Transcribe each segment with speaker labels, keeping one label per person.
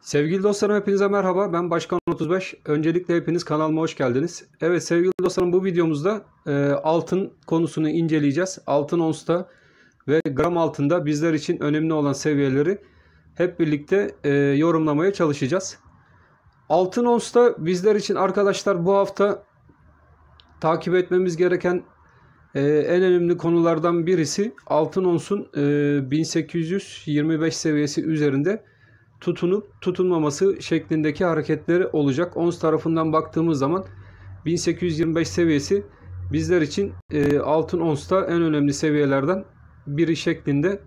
Speaker 1: Sevgili dostlarım hepinize merhaba. Ben Başkan 35. Öncelikle hepiniz kanalıma hoş geldiniz. Evet sevgili dostlarım bu videomuzda e, altın konusunu inceleyeceğiz. Altın onsta ve gram altında bizler için önemli olan seviyeleri hep birlikte e, yorumlamaya çalışacağız. Altın onsta bizler için arkadaşlar bu hafta takip etmemiz gereken e, en önemli konulardan birisi altın onsun e, 1825 seviyesi üzerinde tutunup tutunmaması şeklindeki hareketleri olacak. Ons tarafından baktığımız zaman 1825 seviyesi bizler için e, altın onsta en önemli seviyelerden biri şeklinde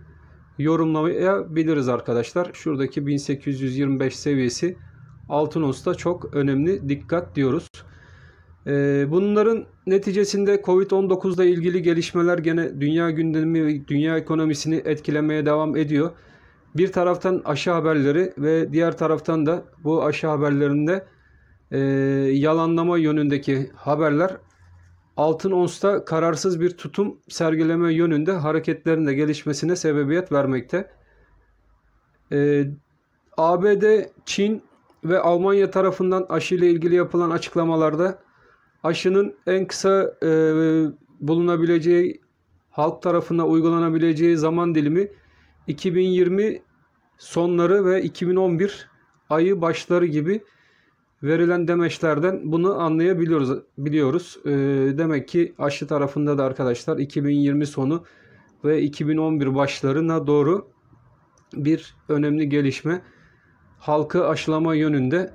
Speaker 1: yorumlayabiliriz arkadaşlar. Şuradaki 1825 seviyesi altın onsta çok önemli dikkat diyoruz. E, bunların neticesinde Covid-19 ile ilgili gelişmeler gene dünya gündemi, dünya ekonomisini etkilemeye devam ediyor bir taraftan aşı haberleri ve diğer taraftan da bu aşı haberlerinde e, yalanlama yönündeki haberler altın onsta kararsız bir tutum sergileme yönünde hareketlerin de gelişmesine sebebiyet vermekte. E, ABD, Çin ve Almanya tarafından aşı ile ilgili yapılan açıklamalarda aşının en kısa e, bulunabileceği halk tarafına uygulanabileceği zaman dilimi 2020 sonları ve 2011 ayı başları gibi verilen demeçlerden bunu anlayabiliyoruz. Biliyoruz. E, demek ki aşı tarafında da arkadaşlar 2020 sonu ve 2011 başlarına doğru bir önemli gelişme halkı aşılama yönünde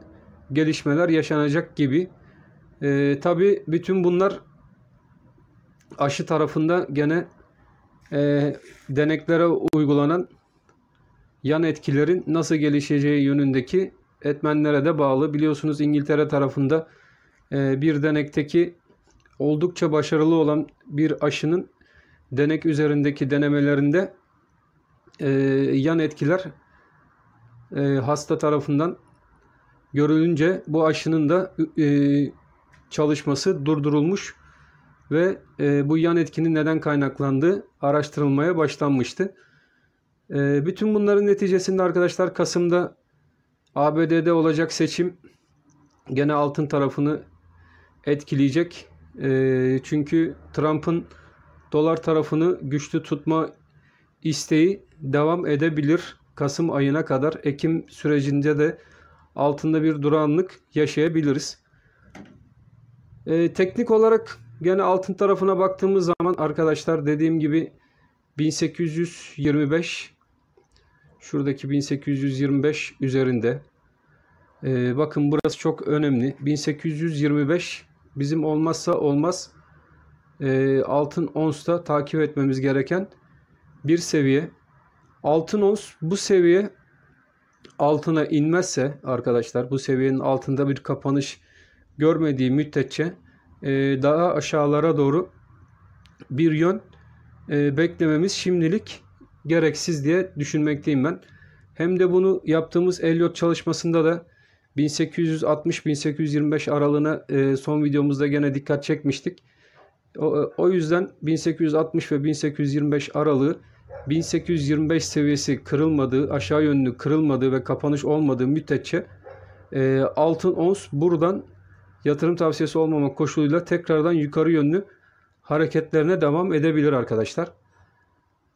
Speaker 1: gelişmeler yaşanacak gibi. E, ee, Tabi bütün bunlar aşı tarafında gene e, deneklere uygulanan yan etkilerin nasıl gelişeceği yönündeki etmenlere de bağlı. Biliyorsunuz İngiltere tarafında e, bir denekteki oldukça başarılı olan bir aşının denek üzerindeki denemelerinde e, yan etkiler e, hasta tarafından görülünce bu aşının da e, çalışması durdurulmuş ve e, bu yan etkinin neden kaynaklandığı araştırılmaya başlanmıştı. E, bütün bunların neticesinde arkadaşlar Kasım'da ABD'de olacak seçim gene altın tarafını etkileyecek. E, çünkü Trump'ın dolar tarafını güçlü tutma isteği devam edebilir. Kasım ayına kadar Ekim sürecinde de altında bir duranlık yaşayabiliriz. E, teknik olarak Gene altın tarafına baktığımız zaman arkadaşlar dediğim gibi 1825 şuradaki 1825 üzerinde. Ee, bakın burası çok önemli. 1825 bizim olmazsa olmaz e, altın onsta takip etmemiz gereken bir seviye. Altın ons bu seviye altına inmezse arkadaşlar bu seviyenin altında bir kapanış görmediği müddetçe e, daha aşağılara doğru bir yön e, beklememiz şimdilik gereksiz diye düşünmekteyim ben. Hem de bunu yaptığımız Elliot çalışmasında da 1860-1825 aralığına e, son videomuzda gene dikkat çekmiştik. O, e, o yüzden 1860 ve 1825 aralığı 1825 seviyesi kırılmadığı, aşağı yönlü kırılmadığı ve kapanış olmadığı müddetçe e, altın ons buradan yatırım tavsiyesi olmamak koşuluyla tekrardan yukarı yönlü hareketlerine devam edebilir arkadaşlar.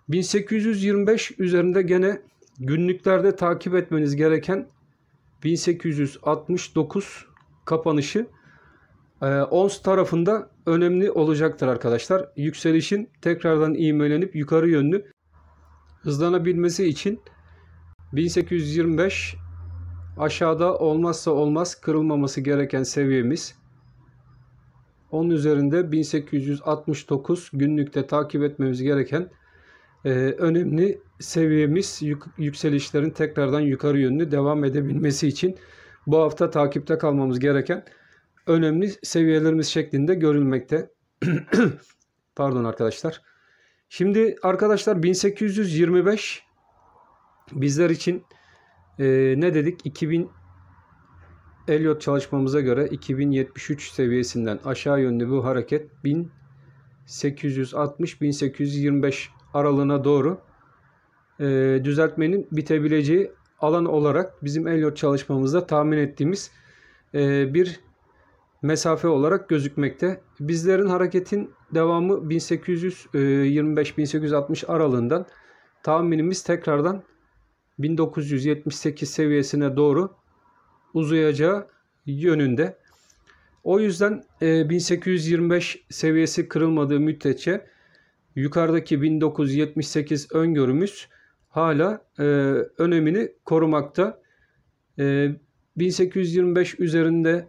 Speaker 1: 1825 üzerinde gene günlüklerde takip etmeniz gereken 1869 kapanışı e, ONS tarafında önemli olacaktır arkadaşlar. Yükselişin tekrardan ivmelenip yukarı yönlü hızlanabilmesi için 1825 Aşağıda olmazsa olmaz kırılmaması gereken seviyemiz. Onun üzerinde 1869 günlükte takip etmemiz gereken e, önemli seviyemiz yük, yükselişlerin tekrardan yukarı yönlü devam edebilmesi için bu hafta takipte kalmamız gereken önemli seviyelerimiz şeklinde görülmekte. Pardon arkadaşlar. Şimdi arkadaşlar 1825 bizler için e, ne dedik? 2000 Elliot çalışmamıza göre 2073 seviyesinden aşağı yönlü bu hareket 1860-1825 aralığına doğru e, düzeltmenin bitebileceği alan olarak bizim Elliot çalışmamızda tahmin ettiğimiz e, bir mesafe olarak gözükmekte. Bizlerin hareketin devamı 1825-1860 e, aralığından tahminimiz tekrardan 1978 seviyesine doğru uzayacağı yönünde. O yüzden 1825 e, seviyesi kırılmadığı müddetçe yukarıdaki 1978 öngörümüz hala e, önemini korumakta. 1825 e, üzerinde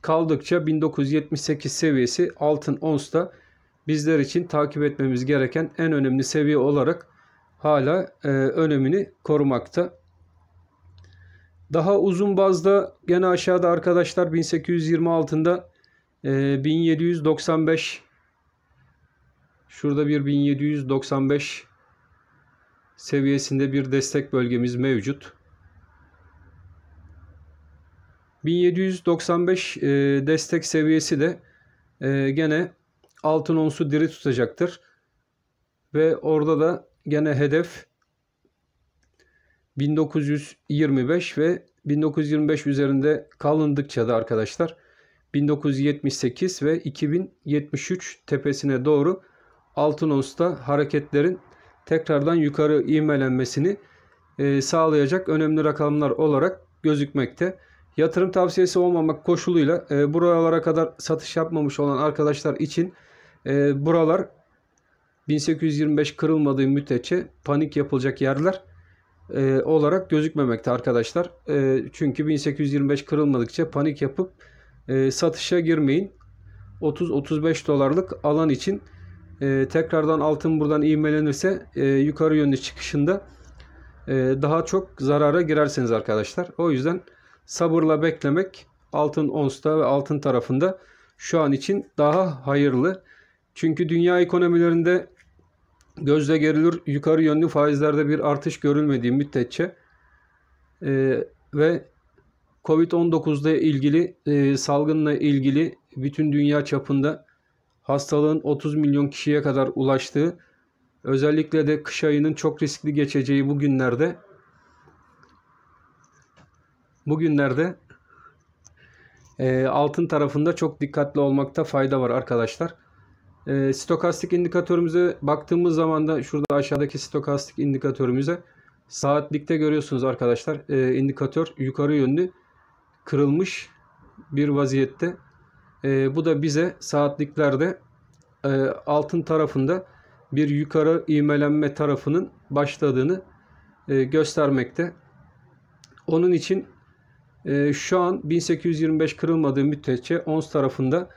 Speaker 1: kaldıkça 1978 seviyesi altın onsta bizler için takip etmemiz gereken en önemli seviye olarak hala e, önemini korumakta. Daha uzun bazda gene aşağıda arkadaşlar 1826'da e, 1795 şurada bir 1795 seviyesinde bir destek bölgemiz mevcut. 1795 e, destek seviyesi de e, gene altın onsu diri tutacaktır. Ve orada da gene hedef 1925 ve 1925 üzerinde kalındıkça da arkadaşlar 1978 ve 2073 tepesine doğru altın onsta hareketlerin tekrardan yukarı ivmelenmesini e, sağlayacak önemli rakamlar olarak gözükmekte. Yatırım tavsiyesi olmamak koşuluyla e, buralara kadar satış yapmamış olan arkadaşlar için e, buralar 1825 kırılmadığı müddetçe panik yapılacak yerler e, olarak gözükmemekte arkadaşlar. E, çünkü 1825 kırılmadıkça panik yapıp e, satışa girmeyin. 30-35 dolarlık alan için e, tekrardan altın buradan ivmelenirse e, yukarı yönlü çıkışında e, daha çok zarara girersiniz arkadaşlar. O yüzden sabırla beklemek altın onsta ve altın tarafında şu an için daha hayırlı. Çünkü dünya ekonomilerinde gözle görülür yukarı yönlü faizlerde bir artış görülmediği müddetçe e, ve covid 19 ile ilgili e, salgınla ilgili bütün dünya çapında hastalığın 30 milyon kişiye kadar ulaştığı özellikle de kış ayının çok riskli geçeceği bu günlerde bu günlerde e, altın tarafında çok dikkatli olmakta fayda var arkadaşlar. E, stokastik indikatörümüze baktığımız zaman da şurada aşağıdaki stokastik indikatörümüze saatlikte görüyorsunuz arkadaşlar. E, indikatör yukarı yönlü kırılmış bir vaziyette. E, bu da bize saatliklerde e, altın tarafında bir yukarı ivmelenme tarafının başladığını e, göstermekte. Onun için e, şu an 1825 kırılmadığı müddetçe ons tarafında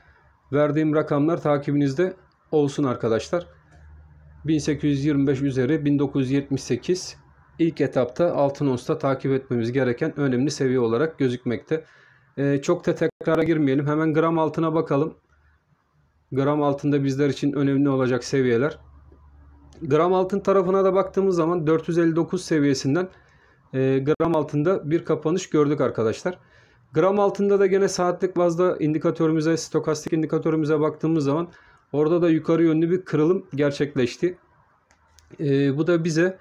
Speaker 1: Verdiğim rakamlar takibinizde olsun arkadaşlar. 1825 üzeri 1978 ilk etapta altın onsta takip etmemiz gereken önemli seviye olarak gözükmekte. Ee, çok da tekrara girmeyelim. Hemen gram altına bakalım. Gram altında bizler için önemli olacak seviyeler. Gram altın tarafına da baktığımız zaman 459 seviyesinden e, gram altında bir kapanış gördük arkadaşlar. Gram altında da gene saatlik bazda indikatörümüze, stokastik indikatörümüze baktığımız zaman orada da yukarı yönlü bir kırılım gerçekleşti. E, bu da bize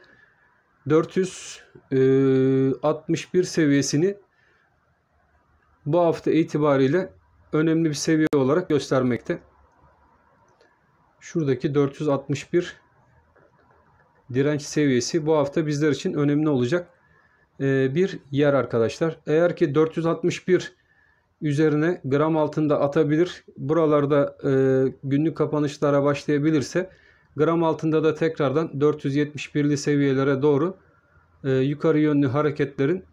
Speaker 1: 461 e, seviyesini bu hafta itibariyle önemli bir seviye olarak göstermekte. Şuradaki 461 direnç seviyesi bu hafta bizler için önemli olacak. E, bir yer arkadaşlar. Eğer ki 461 üzerine gram altında atabilir. Buralarda e, günlük kapanışlara başlayabilirse gram altında da tekrardan 471'li seviyelere doğru e, yukarı yönlü hareketlerin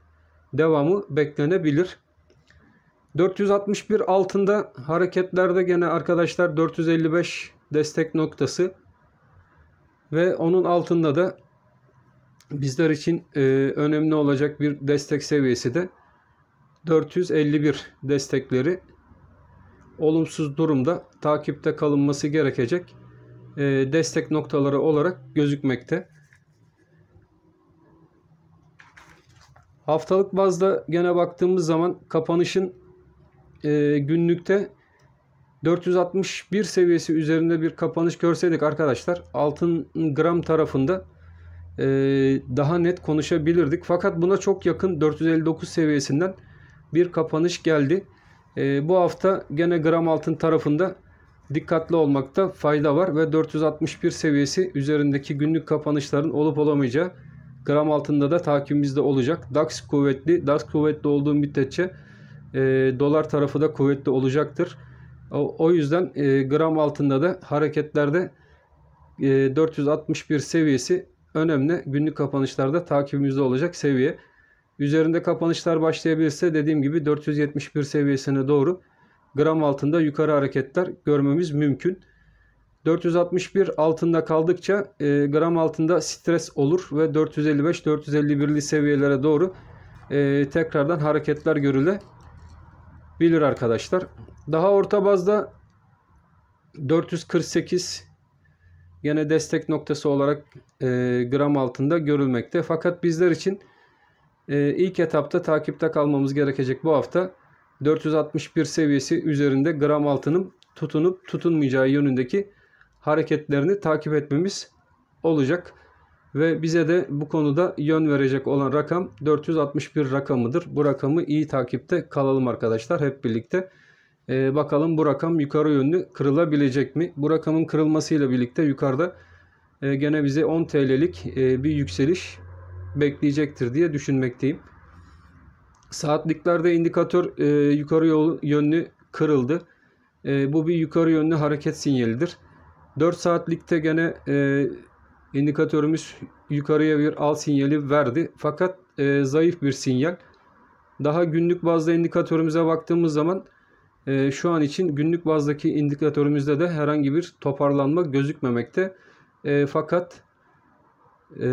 Speaker 1: devamı beklenebilir. 461 altında hareketlerde gene arkadaşlar 455 destek noktası ve onun altında da bizler için e, önemli olacak bir destek seviyesi de 451 destekleri olumsuz durumda takipte kalınması gerekecek e, destek noktaları olarak gözükmekte. Haftalık bazda gene baktığımız zaman kapanışın e, günlükte 461 seviyesi üzerinde bir kapanış görseydik arkadaşlar altın gram tarafında e, daha net konuşabilirdik. Fakat buna çok yakın 459 seviyesinden bir kapanış geldi. E, bu hafta gene gram altın tarafında dikkatli olmakta fayda var ve 461 seviyesi üzerindeki günlük kapanışların olup olamayacağı gram altında da takibimizde olacak. DAX kuvvetli. DAX kuvvetli olduğu müddetçe e, dolar tarafı da kuvvetli olacaktır. O, o yüzden e, gram altında da hareketlerde e, 461 seviyesi Önemli günlük kapanışlarda takibimizde olacak seviye. Üzerinde kapanışlar başlayabilirse dediğim gibi 471 seviyesine doğru gram altında yukarı hareketler görmemiz mümkün. 461 altında kaldıkça e, gram altında stres olur ve 455-451'li seviyelere doğru e, tekrardan hareketler görülebilir arkadaşlar. Daha orta bazda 448 Yine destek noktası olarak e, gram altında görülmekte. Fakat bizler için e, ilk etapta takipte kalmamız gerekecek bu hafta 461 seviyesi üzerinde gram altının tutunup tutunmayacağı yönündeki hareketlerini takip etmemiz olacak. Ve bize de bu konuda yön verecek olan rakam 461 rakamıdır. Bu rakamı iyi takipte kalalım arkadaşlar hep birlikte. E, bakalım bu rakam yukarı yönlü kırılabilecek mi? Bu rakamın kırılmasıyla birlikte yukarıda e, gene bize 10 TL'lik e, bir yükseliş bekleyecektir diye düşünmekteyim. Saatliklerde indikatör e, yukarı yönlü kırıldı. E, bu bir yukarı yönlü hareket sinyalidir. 4 saatlikte gene e, indikatörümüz yukarıya bir al sinyali verdi. Fakat e, zayıf bir sinyal. Daha günlük bazda indikatörümüze baktığımız zaman e, şu an için günlük bazdaki indikatörümüzde de herhangi bir toparlanma gözükmemekte. E, fakat e,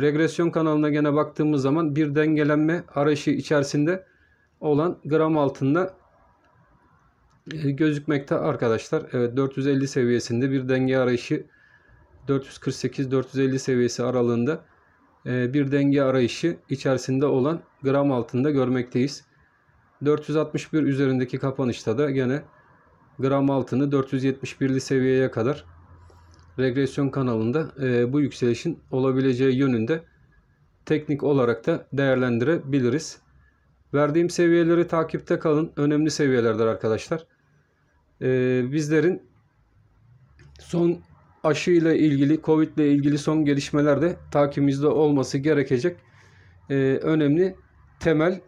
Speaker 1: regresyon kanalına gene baktığımız zaman bir dengelenme arayışı içerisinde olan gram altında e, gözükmekte arkadaşlar. Evet 450 seviyesinde bir denge arayışı 448-450 seviyesi aralığında e, bir denge arayışı içerisinde olan gram altında görmekteyiz. 461 üzerindeki kapanışta da gene gram altını 471'li seviyeye kadar regresyon kanalında e, bu yükselişin olabileceği yönünde teknik olarak da değerlendirebiliriz. Verdiğim seviyeleri takipte kalın. Önemli seviyelerdir arkadaşlar. E, bizlerin son aşı ile ilgili, Covid ile ilgili son gelişmelerde de takibimizde olması gerekecek e, önemli temel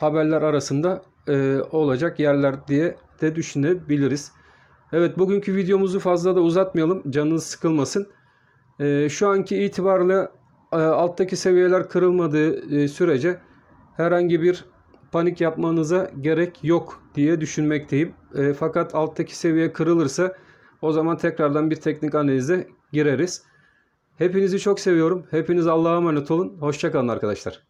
Speaker 1: haberler arasında e, olacak yerler diye de düşünebiliriz. Evet bugünkü videomuzu fazla da uzatmayalım. Canınız sıkılmasın. E, şu anki itibarla e, alttaki seviyeler kırılmadığı e, sürece herhangi bir panik yapmanıza gerek yok diye düşünmekteyim. E, fakat alttaki seviye kırılırsa o zaman tekrardan bir teknik analize gireriz. Hepinizi çok seviyorum. Hepiniz Allah'a emanet olun. Hoşçakalın arkadaşlar.